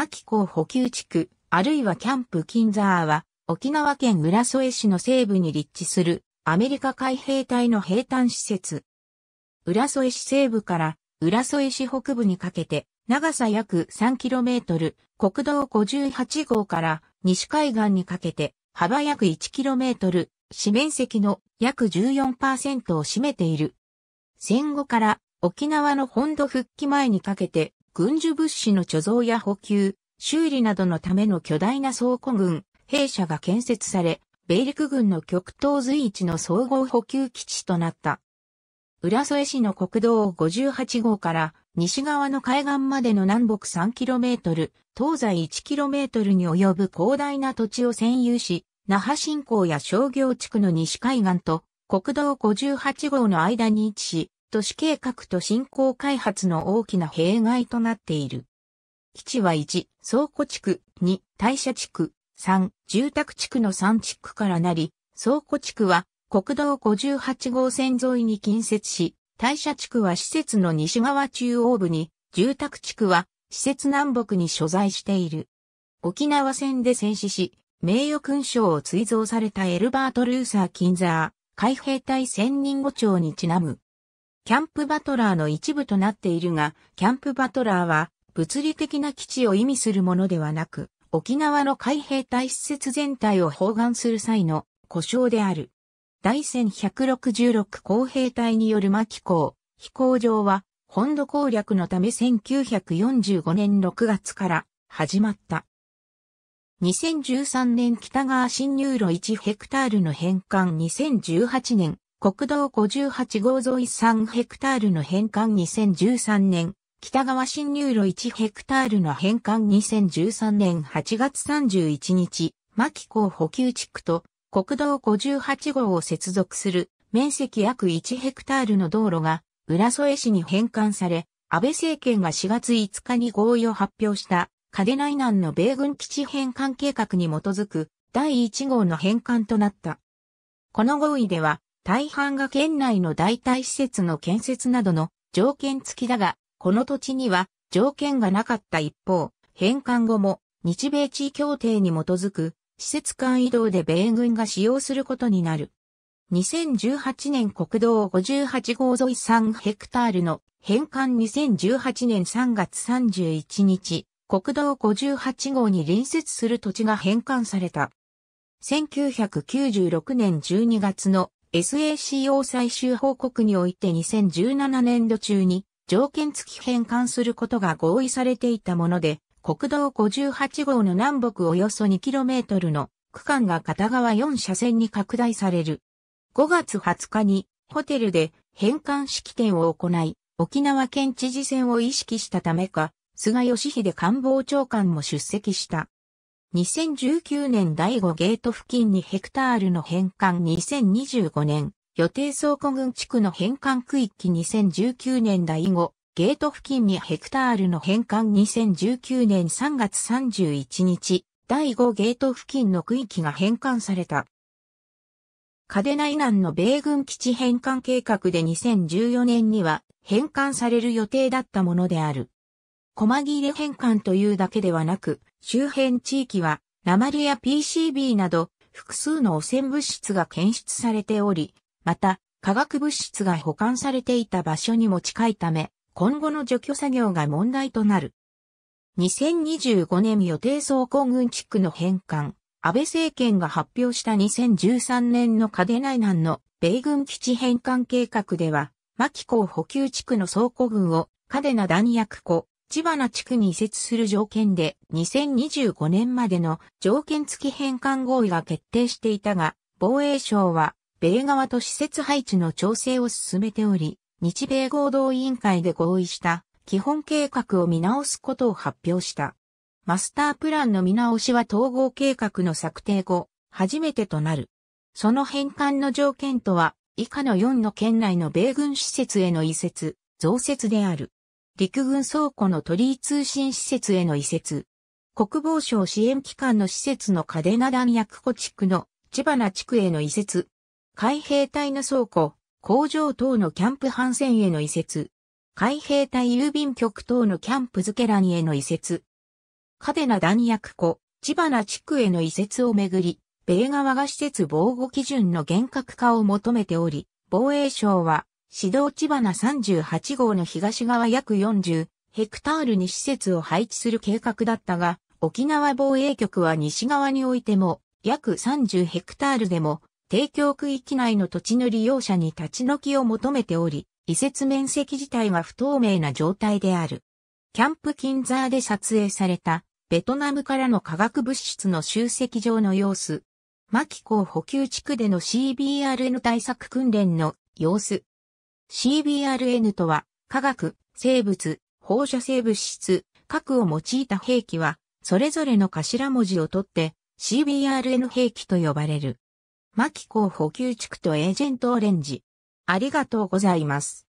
牧港補給地区、あるいはキャンプ金沢は、沖縄県浦添市の西部に立地する、アメリカ海兵隊の兵隊施設。浦添市西部から、浦添市北部にかけて、長さ約 3km、国道58号から西海岸にかけて、幅約 1km、市面積の約14%を占めている。戦後から沖縄の本土復帰前にかけて軍需物資の貯蔵や補給、修理などのための巨大な倉庫群、兵舎が建設され、米陸軍の極東随一の総合補給基地となった。浦添市の国道58号から西側の海岸までの南北 3km、東西 1km に及ぶ広大な土地を占有し、那覇新港や商業地区の西海岸と国道58号の間に位置し、都市計画と振興開発の大きな弊害となっている。基地は1、倉庫地区、2、大社地区、3、住宅地区の3地区からなり、倉庫地区は国道58号線沿いに近接し、大社地区は施設の西側中央部に、住宅地区は施設南北に所在している。沖縄戦で戦死し、名誉勲章を追贈されたエルバート・ルーサー・キンザー、海兵隊千人五長にちなむ、キャンプバトラーの一部となっているが、キャンプバトラーは物理的な基地を意味するものではなく、沖縄の海兵隊施設全体を包含する際の故障である。第1166航兵隊による巻港、飛行場は、本土攻略のため1945年6月から始まった。2013年北側新入路1ヘクタールの返還2018年国道58号沿い3ヘクタールの返還2013年、北側新入路1ヘクタールの返還2013年8月31日、牧港補給地区と国道58号を接続する面積約1ヘクタールの道路が浦添市に返還され、安倍政権が4月5日に合意を発表したデナイ南の米軍基地返還計画に基づく第1号の返還となった。この合意では、大半が県内の代替施設の建設などの条件付きだが、この土地には条件がなかった一方、返還後も日米地位協定に基づく施設間移動で米軍が使用することになる。2018年国道58号沿い3ヘクタールの返還2018年3月31日、国道58号に隣接する土地が返還された。1996年12月の SACO 最終報告において2017年度中に条件付き返還することが合意されていたもので、国道58号の南北およそ 2km の区間が片側4車線に拡大される。5月20日にホテルで返還式典を行い、沖縄県知事選を意識したためか、菅義偉官房長官も出席した。2019年第5ゲート付近にヘクタールの返還2025年予定倉庫群地区の返還区域2019年第5ゲート付近にヘクタールの返還2019年3月31日第5ゲート付近の区域が返還された。カデナ以南の米軍基地返還計画で2014年には返還される予定だったものである。細切れ変換というだけではなく、周辺地域は、鉛や PCB など、複数の汚染物質が検出されており、また、化学物質が保管されていた場所にも近いため、今後の除去作業が問題となる。2025年予定総行軍地区の返還、安倍政権が発表した2013年の嘉手内南の米軍基地返還計画では、牧港補給地区の倉庫群を嘉手納弾薬庫、千葉の地区に移設する条件で2025年までの条件付き返還合意が決定していたが、防衛省は米側と施設配置の調整を進めており、日米合同委員会で合意した基本計画を見直すことを発表した。マスタープランの見直しは統合計画の策定後、初めてとなる。その返還の条件とは、以下の4の県内の米軍施設への移設、増設である。陸軍倉庫の鳥居通信施設への移設。国防省支援機関の施設の嘉手納弾薬庫地区の千花地区への移設。海兵隊の倉庫、工場等のキャンプ反戦への移設。海兵隊郵便局等のキャンプ付けにへの移設。嘉手納弾薬庫、千花地区への移設をめぐり、米側が施設防護基準の厳格化を求めており、防衛省は指導千葉な38号の東側約40ヘクタールに施設を配置する計画だったが、沖縄防衛局は西側においても約30ヘクタールでも提供区域内の土地の利用者に立ち退きを求めており、移設面積自体が不透明な状態である。キャンプキンザーで撮影されたベトナムからの化学物質の集積場の様子、マキ港補給地区での CBRN 対策訓練の様子、CBRN とは、化学、生物、放射性物質、核を用いた兵器は、それぞれの頭文字を取って、CBRN 兵器と呼ばれる。マキコー補給地区とエージェントオレンジ。ありがとうございます。